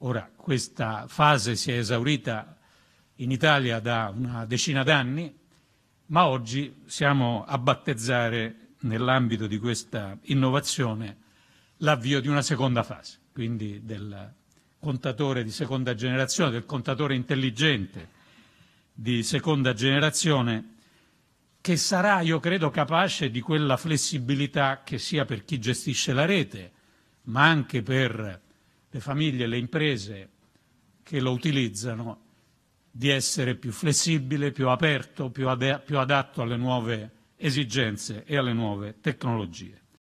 Ora, questa fase si è esaurita in Italia da una decina d'anni, ma oggi siamo a battezzare nell'ambito di questa innovazione l'avvio di una seconda fase, quindi del contatore di seconda generazione, del contatore intelligente di seconda generazione, che sarà, io credo, capace di quella flessibilità che sia per chi gestisce la rete, ma anche per le famiglie, e le imprese che lo utilizzano di essere più flessibile, più aperto, più, più adatto alle nuove esigenze e alle nuove tecnologie.